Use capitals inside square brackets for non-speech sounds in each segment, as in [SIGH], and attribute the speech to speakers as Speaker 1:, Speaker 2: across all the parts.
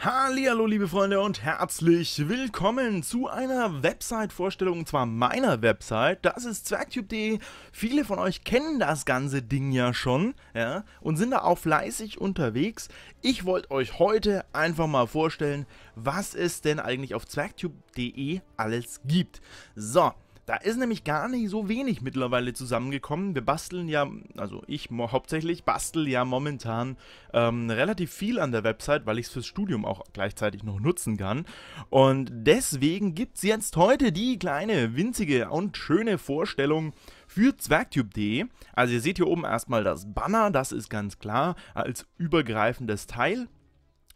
Speaker 1: Hallo, liebe Freunde und herzlich willkommen zu einer Website-Vorstellung, und zwar meiner Website. Das ist zwergtube.de. Viele von euch kennen das ganze Ding ja schon ja, und sind da auch fleißig unterwegs. Ich wollte euch heute einfach mal vorstellen, was es denn eigentlich auf zwergtube.de alles gibt. So, da ist nämlich gar nicht so wenig mittlerweile zusammengekommen. Wir basteln ja, also ich hauptsächlich bastel ja momentan ähm, relativ viel an der Website, weil ich es fürs Studium auch gleichzeitig noch nutzen kann. Und deswegen gibt es jetzt heute die kleine, winzige und schöne Vorstellung für Zwergtube.de. Also ihr seht hier oben erstmal das Banner, das ist ganz klar als übergreifendes Teil.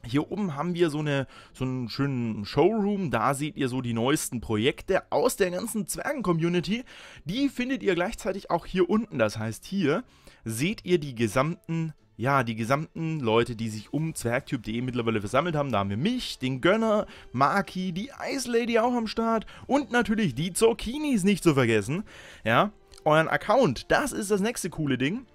Speaker 1: Hier oben haben wir so, eine, so einen schönen Showroom, da seht ihr so die neuesten Projekte aus der ganzen Zwergen-Community. Die findet ihr gleichzeitig auch hier unten, das heißt hier seht ihr die gesamten, ja, die gesamten Leute, die sich um Zwergtyp.de mittlerweile versammelt haben. Da haben wir mich, den Gönner, Maki, die Ice Lady auch am Start und natürlich die Zorkinis nicht zu vergessen, ja. Euren Account, das ist das nächste coole Ding.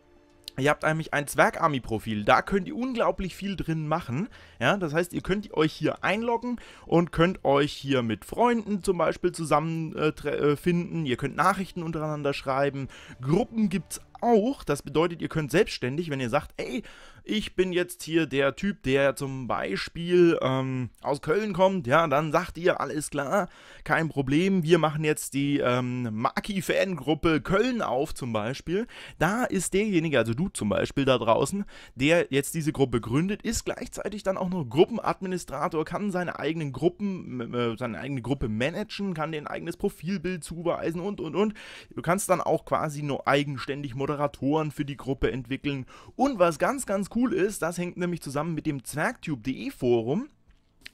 Speaker 1: Ihr habt nämlich ein Zwerg-Army-Profil, da könnt ihr unglaublich viel drin machen. Ja, das heißt, ihr könnt euch hier einloggen und könnt euch hier mit Freunden zum Beispiel zusammenfinden. Äh, äh ihr könnt Nachrichten untereinander schreiben. Gruppen gibt es auch. Das bedeutet, ihr könnt selbstständig, wenn ihr sagt, ey, ich bin jetzt hier der Typ, der zum Beispiel ähm, aus Köln kommt, ja, dann sagt ihr, alles klar, kein Problem, wir machen jetzt die ähm, Maki-Fangruppe Köln auf zum Beispiel. Da ist derjenige, also du zum Beispiel da draußen, der jetzt diese Gruppe gründet, ist gleichzeitig dann auch noch Gruppenadministrator, kann seine eigenen Gruppen, äh, seine eigene Gruppe managen, kann dir ein eigenes Profilbild zuweisen und, und, und. Du kannst dann auch quasi nur eigenständig Moderatoren für die Gruppe entwickeln. Und was ganz, ganz cool cool ist, das hängt nämlich zusammen mit dem Zwergtube.de Forum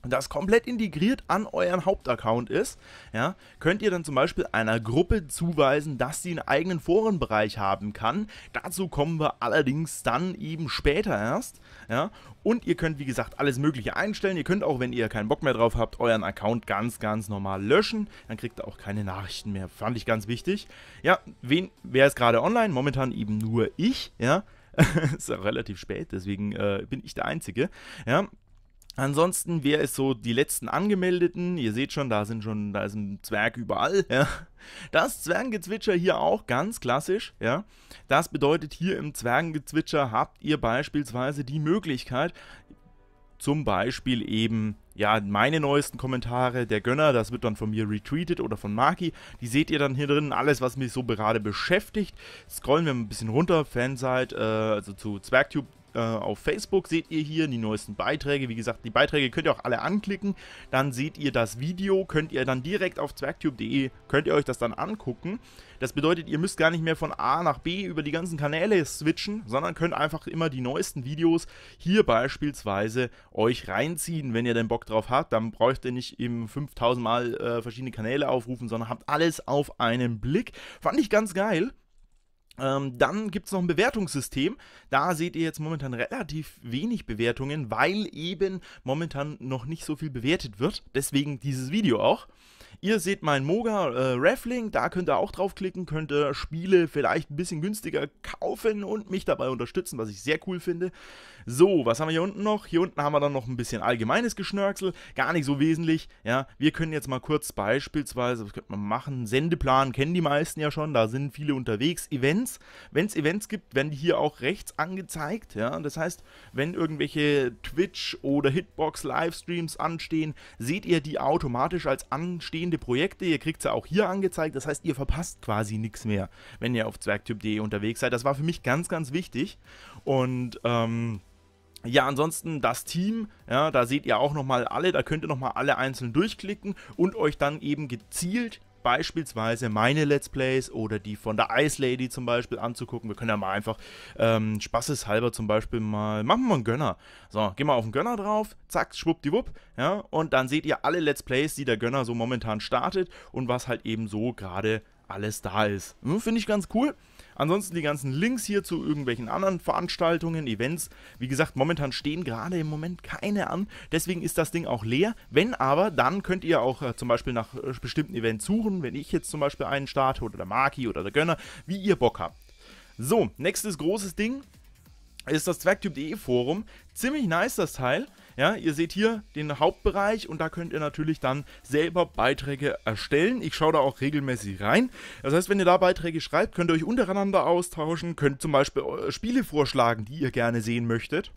Speaker 1: das komplett integriert an euren Hauptaccount ist, ja, könnt ihr dann zum Beispiel einer Gruppe zuweisen, dass sie einen eigenen Forenbereich haben kann. Dazu kommen wir allerdings dann eben später erst. Ja. Und ihr könnt, wie gesagt, alles Mögliche einstellen. Ihr könnt auch, wenn ihr keinen Bock mehr drauf habt, euren Account ganz, ganz normal löschen. Dann kriegt ihr auch keine Nachrichten mehr. Fand ich ganz wichtig. Ja, wen, wer ist gerade online? Momentan eben nur ich. Ja, [LAUGHS] ist auch relativ spät, deswegen äh, bin ich der Einzige. Ja. Ansonsten, wer ist so die letzten Angemeldeten? Ihr seht schon, da sind schon, da ist ein Zwerg überall. Ja. Das Zwergengezwitscher hier auch ganz klassisch. Ja. Das bedeutet, hier im Zwergengezwitscher habt ihr beispielsweise die Möglichkeit, zum Beispiel eben ja, meine neuesten Kommentare, der Gönner, das wird dann von mir retweetet oder von Maki. Die seht ihr dann hier drin, alles, was mich so gerade beschäftigt. Scrollen wir mal ein bisschen runter, Fanseite, äh, also zu Zwergtube, äh, auf Facebook seht ihr hier die neuesten Beiträge. Wie gesagt, die Beiträge könnt ihr auch alle anklicken. Dann seht ihr das Video, könnt ihr dann direkt auf zwergtube.de, könnt ihr euch das dann angucken. Das bedeutet, ihr müsst gar nicht mehr von A nach B über die ganzen Kanäle switchen, sondern könnt einfach immer die neuesten Videos hier beispielsweise euch reinziehen, wenn ihr denn Bock drauf habt. Dann braucht ihr nicht eben 5000 Mal äh, verschiedene Kanäle aufrufen, sondern habt alles auf einen Blick. Fand ich ganz geil. Ähm, dann gibt es noch ein Bewertungssystem. Da seht ihr jetzt momentan relativ wenig Bewertungen, weil eben momentan noch nicht so viel bewertet wird. Deswegen dieses Video auch. Ihr seht meinen Moga äh, Raffling, da könnt ihr auch draufklicken, könnt ihr Spiele vielleicht ein bisschen günstiger kaufen und mich dabei unterstützen, was ich sehr cool finde. So, was haben wir hier unten noch? Hier unten haben wir dann noch ein bisschen allgemeines Geschnörksel, gar nicht so wesentlich. Ja, wir können jetzt mal kurz beispielsweise, was könnte man machen? Sendeplan kennen die meisten ja schon, da sind viele unterwegs. Events, wenn es Events gibt, werden die hier auch rechts angezeigt. Ja, das heißt, wenn irgendwelche Twitch oder Hitbox Livestreams anstehen, seht ihr die automatisch als anstehende spannende Projekte. Ihr kriegt sie auch hier angezeigt. Das heißt, ihr verpasst quasi nichts mehr, wenn ihr auf zwergtyp.de unterwegs seid. Das war für mich ganz, ganz wichtig. Und ähm, ja, ansonsten das Team, ja, da seht ihr auch nochmal alle, da könnt ihr nochmal alle einzeln durchklicken und euch dann eben gezielt beispielsweise meine Let's Plays oder die von der Ice Lady zum Beispiel anzugucken. Wir können ja mal einfach ähm, spaßeshalber zum Beispiel mal, machen wir mal einen Gönner. So, gehen wir auf den Gönner drauf, zack, schwuppdiwupp, ja, und dann seht ihr alle Let's Plays, die der Gönner so momentan startet und was halt eben so gerade alles da ist. Hm, finde ich ganz cool. Ansonsten die ganzen Links hier zu irgendwelchen anderen Veranstaltungen, Events. Wie gesagt, momentan stehen gerade im Moment keine an. Deswegen ist das Ding auch leer. Wenn aber, dann könnt ihr auch äh, zum Beispiel nach äh, bestimmten Events suchen. Wenn ich jetzt zum Beispiel einen starte oder der Maki oder der Gönner, wie ihr Bock habt. So, nächstes großes Ding ist das Zwergtyp.de Forum. Ziemlich nice das Teil. Ja, ihr seht hier den Hauptbereich und da könnt ihr natürlich dann selber Beiträge erstellen. Ich schaue da auch regelmäßig rein. Das heißt, wenn ihr da Beiträge schreibt, könnt ihr euch untereinander austauschen, könnt zum Beispiel äh, Spiele vorschlagen, die ihr gerne sehen möchtet.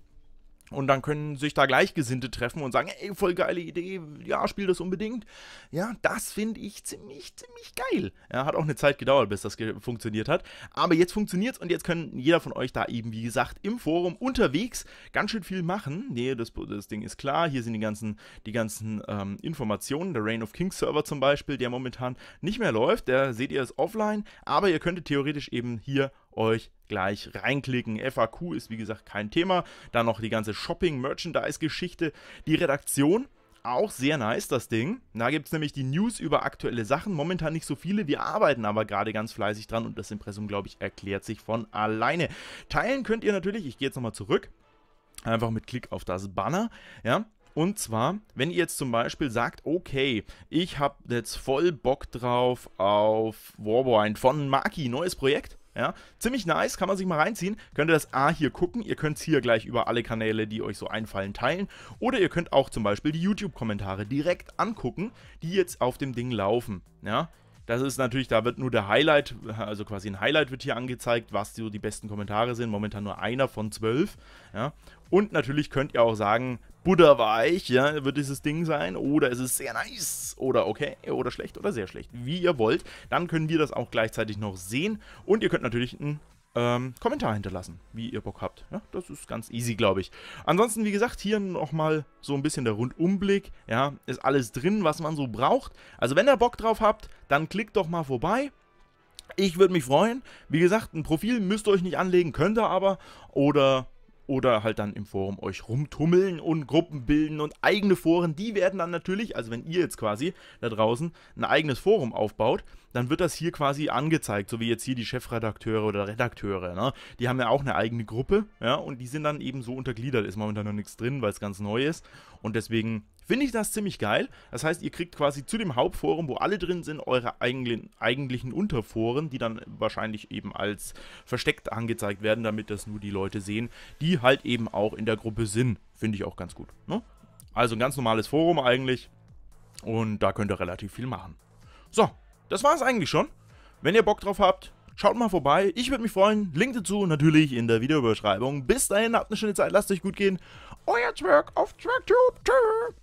Speaker 1: Und dann können sich da Gleichgesinnte treffen und sagen, ey, voll geile Idee, ja, spiel das unbedingt. Ja, das finde ich ziemlich, ziemlich geil. Ja, hat auch eine Zeit gedauert, bis das ge funktioniert hat. Aber jetzt funktioniert es und jetzt können jeder von euch da eben, wie gesagt, im Forum unterwegs ganz schön viel machen. Nee, das, das Ding ist klar. Hier sind die ganzen, die ganzen ähm, Informationen. Der Reign of Kings Server zum Beispiel, der momentan nicht mehr läuft, der seht ihr ist offline, aber ihr könntet theoretisch eben hier euch gleich reinklicken. FAQ ist wie gesagt kein Thema. Dann noch die ganze Shopping-Merchandise-Geschichte. Die Redaktion auch sehr nice, das Ding. Da gibt es nämlich die News über aktuelle Sachen. Momentan nicht so viele, wir arbeiten aber gerade ganz fleißig dran und das Impressum, glaube ich, erklärt sich von alleine. Teilen könnt ihr natürlich, ich gehe jetzt nochmal zurück, einfach mit Klick auf das Banner, ja. Und zwar, wenn ihr jetzt zum Beispiel sagt, okay, ich habe jetzt voll Bock drauf auf Warbound von Maki, neues Projekt, ja? Ziemlich nice, kann man sich mal reinziehen. Könnt ihr das A hier gucken. Ihr könnt es hier gleich über alle Kanäle, die euch so einfallen, teilen. Oder ihr könnt auch zum Beispiel die YouTube-Kommentare direkt angucken, die jetzt auf dem Ding laufen. Ja? Das ist natürlich, da wird nur der Highlight, also quasi ein Highlight wird hier angezeigt, was so die besten Kommentare sind. Momentan nur einer von zwölf. Ja? Und natürlich könnt ihr auch sagen, butterweich, ja, wird dieses Ding sein. Oder es ist sehr nice oder okay oder schlecht oder sehr schlecht. Wie ihr wollt, dann können wir das auch gleichzeitig noch sehen. Und ihr könnt natürlich einen ähm, Kommentar hinterlassen, wie ihr Bock habt. Ja, ne? das ist ganz easy, glaube ich. Ansonsten, wie gesagt, hier nochmal so ein bisschen der Rundumblick. Ja, ist alles drin, was man so braucht. Also wenn ihr Bock drauf habt, dann klickt doch mal vorbei. Ich würde mich freuen. Wie gesagt, ein Profil müsst ihr euch nicht anlegen, könnt ihr aber. Oder oder halt dann im Forum euch rumtummeln und Gruppen bilden und eigene Foren, die werden dann natürlich, also wenn ihr jetzt quasi da draußen ein eigenes Forum aufbaut, dann wird das hier quasi angezeigt, so wie jetzt hier die Chefredakteure oder Redakteure, ne? Die haben ja auch eine eigene Gruppe, ja, und die sind dann eben so untergliedert, ist momentan noch nichts drin, weil es ganz neu ist und deswegen finde ich das ziemlich geil. Das heißt, ihr kriegt quasi zu dem Hauptforum, wo alle drin sind, eure eigentlichen, Unterforen, die dann wahrscheinlich eben als versteckt angezeigt werden, damit das nur die Leute sehen, die halt eben auch in der Gruppe sind. Finde ich auch ganz gut. Ne? Also ein ganz normales Forum eigentlich. Und da könnt ihr relativ viel machen. So, das war es eigentlich schon. Wenn ihr Bock drauf habt, schaut mal vorbei. Ich würde mich freuen. Link dazu natürlich in der Videobeschreibung. Bis dahin, habt eine schöne Zeit, lasst euch gut gehen euer Twerk auf TwerkTube. Tschüss.